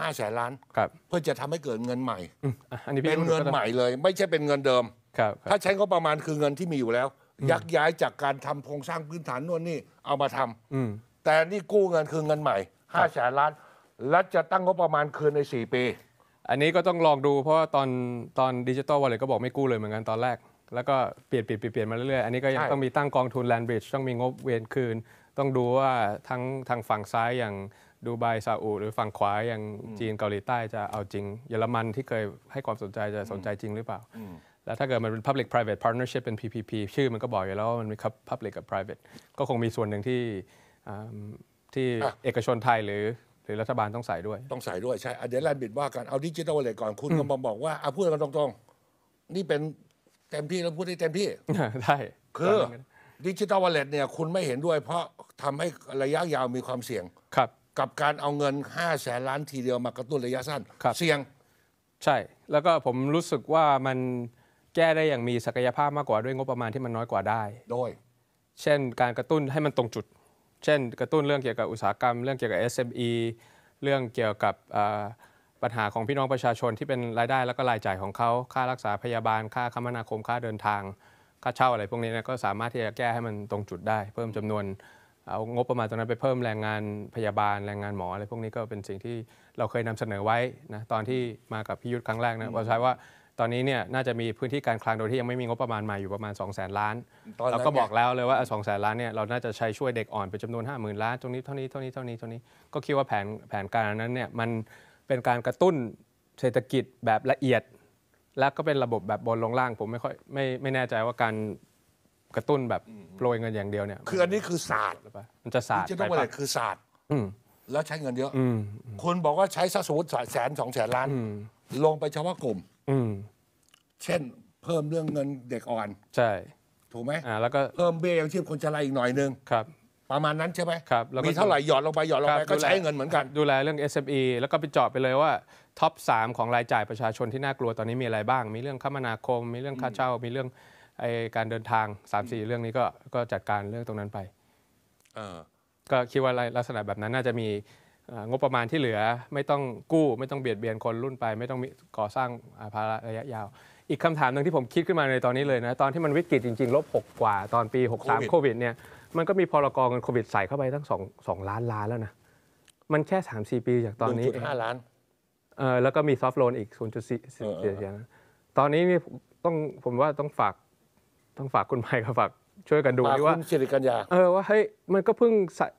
ห้าแสนล้านครับเพื่อจะทำให้เกิดเงินใหม่ออันนี้เป็นเงินใหม่เลย ไม่ใช่เป็นเงินเดิมครับ ถ้าใช้ก็ประมาณคือเงินที่มีอยู่แล้ว ยักย้ายจากการทำโครงสร้างพื้นฐานนู่นนี่เอามาทำอืแต่นี่กู้เงินคือเงินใหม่ห้าแสนล้าน และจะตั้งก็ประมาณคืนในสี่ปี อันนี้ก็ต้องลองดู เพราะว่าตอนตอนดิจิตอลวอลเล็ตก็บอกไม่กู้เลยเหมือนกันตอนแรก แล้วก็เปลี่ยนเปลี่ยนเปลี่ยนมาเรื่อยๆอันนี้ก็ยังต้องมีตั้งกองทุนแลนบริดจ์ต้องมีงบเวียนคืน ต้องดูว่าทั้งทางฝั่งซ้ายอย่างดูไบซาอุหรือฝั่งขวาอย่างจีนเกาหลีใต้จะเอาจริงเยอรมันที่เคยให้ความสนใจจะสนใจจริงหรือเปล่าแล้วถ้าเกิดมันเป็น public private partnership เป็น PPP ชื่อมันก็บอกอยู่แล้วว่ามันมี public กับ private ก็คงมีส่วนหนึ่งที่ที่เอกชนไทยหรือหรือรัฐบาลต้องใส่ด้วย ต้องใส่ด้วยใช่เดี๋ยแลนบิดว่ากันเอาดิจิทัลเลยก่อนคุณก็มาบอกว่าเอาพูดกันตรงๆนี่เป็นเต็มที่แล้วพูดได้เต็มที่ได้คือดิจิทัลวอลเล็ตเนี่ยคุณไม่เห็นด้วย เพราะทำให้ระยะยาวมีความเสี่ยงครับกับการเอาเงิน5แสนล้านทีเดียวมากระตุ้นระยะสั้นเสี่ยง ใช่แล้วก็ผมรู้สึกว่ามันแก้ได้อย่างมีศักยภาพมากกว่าด้วยงบประมาณที่มันน้อยกว่าได้โดย เช่นการกระตุ้นให้มันตรงจุด เช่น กระตุ้นเรื่องเกี่ยวกับอุตสาหกรรมเรื่องเกี่ยวกับ SME เรื่องเกี่ยวกับปัญหาของพี่น้องประชาชนที่เป็นรายได้แล้วก็รายจ่ายของเขาค่ารักษาพยาบาล ค่าคมนาคมค่าเดินทาง ค่าเช่าอะไรพวกนี้นะก็สามารถที่จะแก้ให้มันตรงจุดได้เพิ่มจำนวนเอางบประมาณตรงนั้นไปเพิ่มแรงงานพยาบาลแรงงานหมออะไรพวกนี้ก็เป็นสิ่งที่เราเคยนำเสนอไว้นะตอนที่มากับพิยุทธ์ครั้งแรกนะเราใช้ว่าตอนนี้เนี่ยน่าจะมีพื้นที่การคลังโดยที่ยังไม่มีงบประมาณมาอยู่ประมาณ2 0 0แสนล้านเราก็บอกแล้วเลยว่า 2 0 0แสนล้านเนี่ยเราน่าจะใช้ช่วยเด็กอ่อนไปจำนวน5 0,000ล้าน ตรงนี้เท่านี้เท่านี้เท่านี้เท่านี้ก็คิดว่าแผนแผนการนั้นเนี่ยมันเป็นการกระตุ้นเศรษฐกิจแบบละเอียด และก็เป็นระบบแบบบนลงล่าง ผมไม่ค่อยไม่ไม่แน่ใจว่าการกระตุ้นแบบโปรยเงินอย่างเดียวเนี่ยคืออันนี้คือศาสตร์มันจะศาสตร์ไปต้องอะไรคือศาสตร์แล้วใช้เงินเยอะคุณบอกว่าใช้สักสมมติแสนสองแสนล้านลงไปเฉพาะกลุ่มเช่นเพิ่มเรื่องเงินเด็กอ่อน ใช่ ถูกไหมอ่าแล้วก็เพิ่มเบี้ยยังชีพคนชราอีกหน่อยนึงครับ ประมาณนั้นใช่ไหมครับมีเท่าไหร่หยอดลงไปหยอดลงไปก็ใช้เงินเหมือนกันดูแลเรื่อง SME แล้วก็ไปจอบไปเลยว่าท็อป3ของรายจ่ายประชาชนที่น่ากลัวตอนนี้มีอะไรบ้าง มีเรื่องคมนาคม มีเรื่องค่าเช่ามีเรื่องไอการเดินทาง 3 4 เรื่องนี้ก็ก็จัดการเรื่องตรงนั้นไป ก็คิดว่าลักษณะแบบนั้นน่าจะมีงบประมาณที่เหลือไม่ต้องกู้ไม่ต้องเบียดเบียนคนรุ่นไป ไม่ต้องก่อสร้างภาระระยะยาว อีกคำถามหนึ่งที่ผมคิดขึ้นมาในตอนนี้เลยนะตอนที่มันวิกฤตจริงๆ ลบ 6 กว่า ตอนปี 63 โควิดเนี่ยมันก็มีพรกงเงินโควิด ใส่เข้าไปตั้ง2 2ล้านล้านแล้วนะมันแค่3-4ปีจากตอนนี้ห้าล้านเออแล้วก็มีซอฟท์โลนอีก 0.4เสียตอนนี้นี่ต้องผมว่าต้องฝากต้องฝากคุณไมค์ก็ฝากช่วยกันดูด้วยว่าสิริกัญญาเออว่าเฮ้ยมันก็เพิ่ง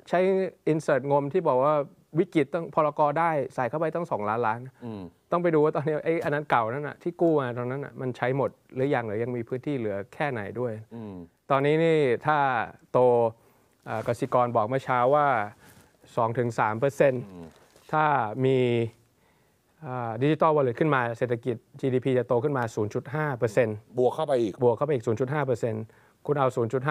ใช้อินเสิร์ตงมที่บอกว่าวิกฤตต้องพอลกรได้ ใส่เข้าไปต้องสองล้านล้าน ต้องไปดูว่าตอนนี้ไอ้อันนั้นเก่านั่นอ่ะที่กู้มาตอนนั้นอ่ะมันใช้หมดหรือยังหรือยังมีพื้นที่เหลือแค่ไหนด้วยตอนนี้นี่ถ้าโตกสิกรบอกเมื่อเช้าว่า 2-3%ถ้ามีดิจิตอลวอลเล็ขึ้นมาเศรษฐกิจ GDP จะโตขึ้นมา 0.5%บวกเข้าไปอีกบวกเข้าไปอีก 0.5%นคุณเอา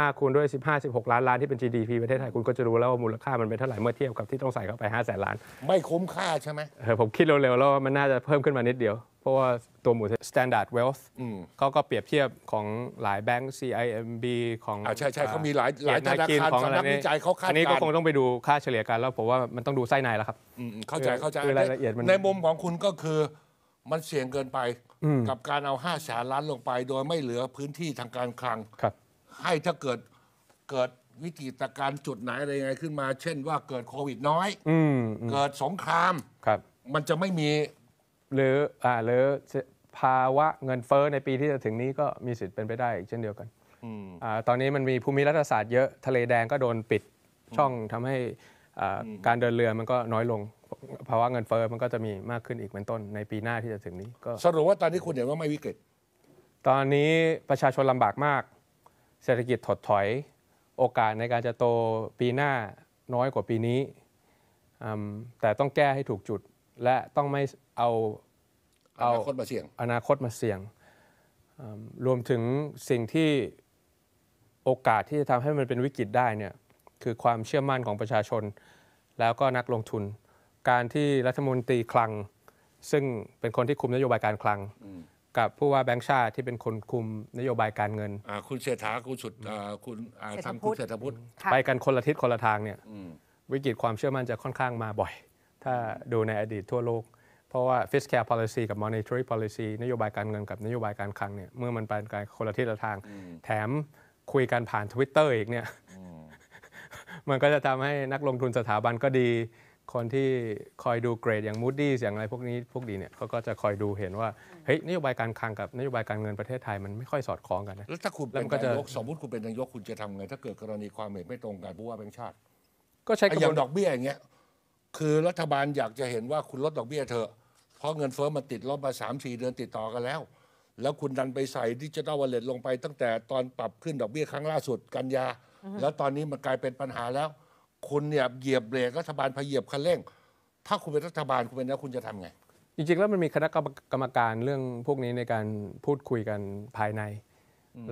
0.5คูณด้วย 15 16 ล้านล้านที่เป็น GDP ประเทศไทย คุณก็จะรู้แล้วว่ามูลค่ามันเป็นเท่าไหร่ เมื่อเทียบกับที่ต้องใส่เข้าไป5แสนล้าน ไม่คุ้มค่าใช่ไหมเผมคิดเร็วๆ แล้วมันน่าจะเพิ่มขึ้นมานิดเดียว เพราะว่าตัวหมู่ Standard Wealth เขาก็เปรียบเทียบของหลายแบงก์ CIMB ของอ่าใช่ใช่เขามีหลายหลายธนาคารสำนักวิจัยเขาคาดการณ์อันนี้ก็คงต้องไปดูค่าเฉลี่ยกันแล้วผมว่ามันต้องดูไส้ในแล้วครับเข้าใจเข้าใจรายละเอียดมันในมุมของคุณก็คือ มันเสี่ยงเกินไปกับการเอา5แสนล้านลงไป โดยไม่เหลือพื้นที่ทางการคลังครับให้ถ้าเกิดเกิดวิกฤตการณ์จุดไหน อะไรไงขึ้นมา เช่นว่าเกิดโควิดน้อย อืเกิดสงคราม ครับ มันจะไม่มี หรืออ่าหรือภาวะเงินเฟ้อในปีที่จะถึงนี้ก็มีสิทธิ์เป็นไปได้อีกเช่นเดียวกันอ่าตอนนี้มันมีภูมิรัฐศาสตร์เยอะ ทะเลแดงก็โดนปิดช่องทำให้อ่าการเดินเรือมันก็น้อยลง ภาวะเงินเฟ้อมันก็จะมีมากขึ้นอีกเป็นต้น ในปีหน้าที่จะถึงนี้ก็สรุปว่าตอนนี้คุณเห็นว่าไม่วิกฤต ตอนนี้ประชาชนลำบากมากเศรษฐกิจถดถอยโอกาสในการจะโตปีหน้าน้อยกว่าปีนี้ แต่ต้องแก้ให้ถูกจุด และต้องไม่เอาอนาคตมาเสี่ยงอนาคตมาเสี่ยงรวมถึงสิ่งที่โอกาสที่จะทำให้มันเป็นวิกฤตได้เนี่ยคือความเชื่อมั่นของประชาชน แล้วก็นักลงทุน การที่รัฐมนตรีคลัง ซึ่งเป็นคนที่คุมนโยบายการคลังกับผู้ว่าแบงค์ชาติที่เป็นคนคุมนโยบายการเงิน คุณเศรษฐาคุณสุดคุณทำคุณเศรษฐพุทธ ไปกันคนละทิศคนละทางเนี่ยวิกฤตความเชื่อมั่นจะค่อนข้างมาบ่อย ถ้าดูในอดีตทั่วโลก เพราะว่า fiscal policy กับ monetary policy นโยบายการเงินกับนโยบายการคลังเนี่ย เมื่อมันไปกันคนละทิศละทาง แถมคุยกันผ่าน Twitter อีกเนี่ยมันก็จะทำให้นักลงทุนสถาบันก็ดีคนที่คอยดูเกรดอย่างมูดดี้อย่างอะไรพวกนี้พวกดีเนี่ยเขาก็จะคอยดูเห็นว่าเฮ้ยนโยบายการคลังกับนโยบายการเงินประเทศไทยมันไม่ค่อยสอดคล้องกันนะแล้วถ้าคุณเป็นนายกสมมติคุณเป็นนายกคุณจะทำไงถ้าเกิดกรณีความเห็นไม่ตรงกันผู้ว่าแบงค์ชาติ ก็ใช้กระบวนดอกเบี้ยอย่างเงี้ยคือรัฐบาลอยากจะเห็นว่าคุณลดดอกเบี้ยเถอะเพราะเงินเฟ้อมันติดลบมาสามสี่เดือนติดต่อกันแล้ว แล้วคุณดันไปใส่ดิจิตอลวอลเล็ตลงไปตั้งแต่ตอนปรับขึ้นดอกเบี้ยครั้งล่าสุดกันยา แล้วตอนนี้มันกลายเป็นปัญหาแล้วคุณเนี่ยเหยียบเบรกรัฐบาลพยเหยียบคันเร่ง ถ้าคุณเป็นรัฐบาลคุณเป็นแล้วคุณจะทำไง จริงๆ แล้วมันมีคณะกรรมการเรื่องพวกนี้ในการพูดคุยกันภายใน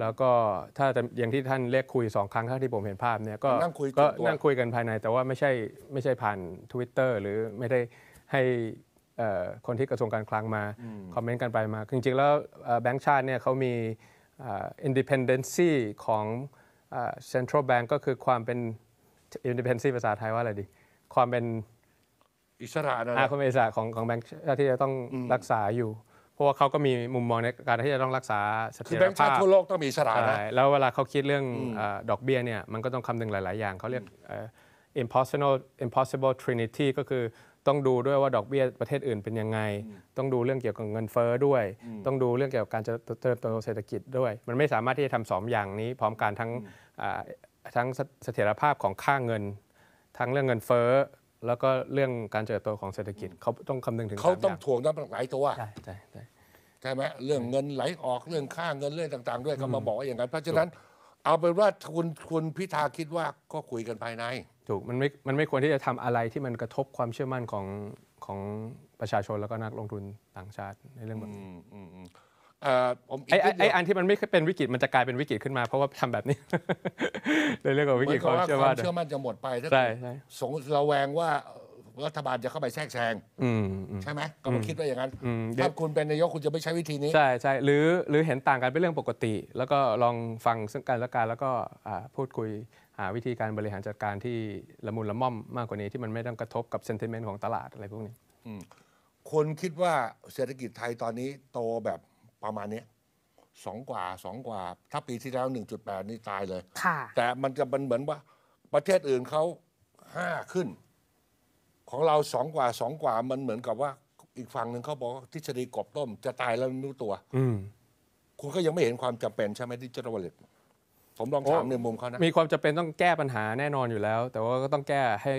แล้วก็ถ้าจะอย่างที่ท่านเรียกคุยสองครั้งครั้งที่ผมเห็นภาพเนี่ยก็นั่งคุยก็นันั่งคุยกันภายใน แต่ว่าไม่ใช่ไม่ใช่ผ่าน Twitter หรือไม่ได้ให้คนที่กระทรวงการคลังมา คอมเมนต์กันไปมาจริงๆแล้วแบงก์ชาติเนี่ยเขามีอินดิพนเดนซีของเซ็นทรัลแบงก์ก็คือความเป็นอินดิเพนซีภาษาไทยว่าอะไรดี ความเป็นอิสระนะความเป็นอิสระของของแบงค์ที่จะต้องรักษาอยู่ เพราะว่าเขาก็มีมุมมองในการที่จะต้องรักษาสถียรภาพคือแบงค์ชาติทั่วโลกต้องมีอิสระนะ แล้วเวลาเขาคิดเรื่องดอกเบี้ยเนี่ยมันก็ต้องคำนึงหลาย ๆ อย่างเขาเรียก impossible impossible trinity ก็คือต้องดูด้วยว่าดอกเบี้ยประเทศอื่นเป็นยังไง ต้องดูเรื่องเกี่ยวกับเงินเฟ้อด้วย ต้องดูเรื่องเกี่ยวกับการเติบโตเศรษฐกิจด้วย มันไม่สามารถที่จะทำสองอย่างนี้ พร้อมกันทั้งทั้งเสถียรภาพของค่างเงิน ทั้งเรื่องเงินเฟ้อ แล้วก็เรื่องการเติบโตของเศรษฐกิจ เขาต้องคำนึงถึงเขามย่ต้องถ่วงน้ำหลายตัว ใช่ใช่ใช่ใช่ไหมเรื่องเงินไหลออกเรื่องค่าเงินเรื่องต่าง ๆ ด้วยก็มาบอกว่าอย่างนั้นเพราะฉะนั้นเอาเป็นว่าคุณคุณพิธาคิดว่าก็คุยกันภายใน ถูกมันไม่มันไม่ควรที่จะทำอะไรที่มันกระทบความเชื่อมั่นของของประชาชนแล้วก็นักลงทุนต่างชาติ ในเรื่องแบบนี้ไอ้ไอ้อันที่มันไม่เป็นวิกฤตมันจะกลายเป็นวิกฤตขึ้นมา เพราะว่าทำแบบนี้เลยเรียกว่าวิกฤตความเชื่อว่ามัเชื่อมั่นจะหมดไปถ้าใช่สงระแวงว่ารัฐบาลจะเข้าไปแทรกแซงใช่ไหมก็มาคิดว่าอย่างนั้นถ้าคุณเป็นนายกคุณจะไม่ใช้วิธีนี้ใช่ใช่หรือหรือเห็นต่างกันเป็นเรื่องปกติ แล้วก็ลองฟังซึ่งกันและกันแล้วก็พูดคุยหาวิธีการบริหารจัดการที่ละมุนละม่อมมากกว่านี้ที่มันไม่ต้องกระทบกับเซนติเมนต์ของตลาดอะไรพวกนี้คนคิดว่าเศรษฐกิจไทยตอนนี้โตแบบประมาณนี้สองกว่าสองกว่า ถ้าปีที่แล้วหนึ่งจุดแปดนี่ตายเลยค่ะแต่มันจะมันเหมือนว่าประเทศอื่นเขาห้าขึ้น ของเราสองกว่าสองกว่ามันเหมือนกับว่า อีกฝั่งหนึ่งเขาบอกทฤษฎีกบต้มจะตายแล้วไม่รู้ตัว อืคุณก็ยังไม่เห็นความจำเป็น ใช่ไหมที่จะระเบิดผมลองถามในมุมเขานะมีความจำเป็นต้องแก้ปัญหาแน่นอนอยู่แล้ว แต่ว่าก็ต้องแก้ให้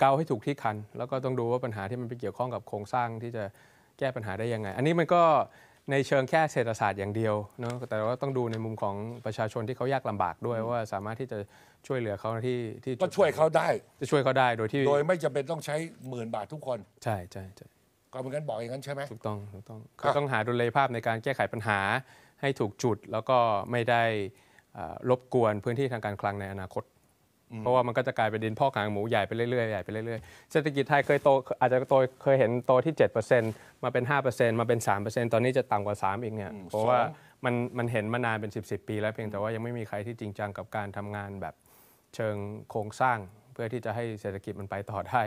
เกาให้ถูกที่คันแล้วก็ต้องดูว่าปัญหาที่มันไปเกี่ยวข้องกับโครงสร้างที่จะแก้ปัญหาได้ยังไง อันนี้มันก็ในเชิงแค่เศรษฐศาสตร์อย่างเดียวเนาะแต่ว่าต้องดูในมุมของประชาชนที่เขายากลำบากด้วยว่าสามารถที่จะช่วยเหลือเขาที่ที่ก็ช่วยเขาได้จะช่วยเขาได้โดยที่โดยไม่จำเป็นต้องใช้หมื่นบาททุกคนใช่ใช่ใช่ก็เหมือนกันบอกอย่างนั้นใช่ไหมถูกต้องถูกต้องเขาต้องหาดุลยภาพในการแก้ไขปัญหาให้ถูกจุด แล้วก็ไม่ได้รบกวนพื้นที่ทางการคลังในอนาคตเพราะว่ามันก็จะกลายเป็นดินพอกางหมูใหญ่ไปเรื่อยๆใหญ่ไปเรื่อยๆเศรษฐกิจไทยเคยโตอาจจะโตเคยเห็นโตที่ 7%มาเป็น 5%มาเป็น 3%ตอนนี้จะต่ำกว่า 3 อีกเนี่ยเพราะว่ามันมันเห็นมานานเป็น10บสปี แล้วเพียงแต่ว่ายังไม่มีใครที่จริงจังกับการทำงานแบบเชิงโครงสร้างเพื่อที่จะให้เศรษฐกิจมันไปต่อได้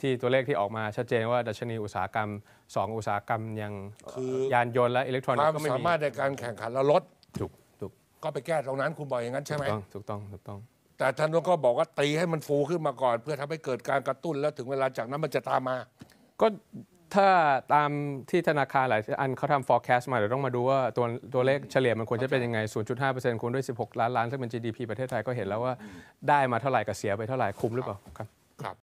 ที่ตัวเลขที่ออกมาชัดเจนว่าดัชนีอุตสาหกรรม 2 อุตสาหกรรมยังยานยนต์และอิเล็กทรอนิกส์ก็ไม่มีความสามารถในการแข่งขันและลดถูกถูกก็ไปแก้ตรงนั้นคุณบอกอย่างนั้นใช่ไหมถูกต้องถูกต้องแต่ท่านนก็บอกว่าตีให้มันฟูขึ้นมาก่อน เพื่อทำให้เกิดการกระตุ้นแล้วถึงเวลาจากนั้นมันจะตามมา ก็ถ้าตามที่ธนาคารหลายอันเขาทำ forecast มาเดี๋ยวต้องมาดูว่าตัวตัวเลขเฉลี่ยมันควรจะเป็นยังไง 0.5%คูณด้วย 16 ล้านล้านซึ่งเป็น GDP ประเทศไทยก็เห็นแล้วว่าได้มาเท่าไหร่ กับเสียไปเท่าไหร่คุ้มหรือเปล่าครับ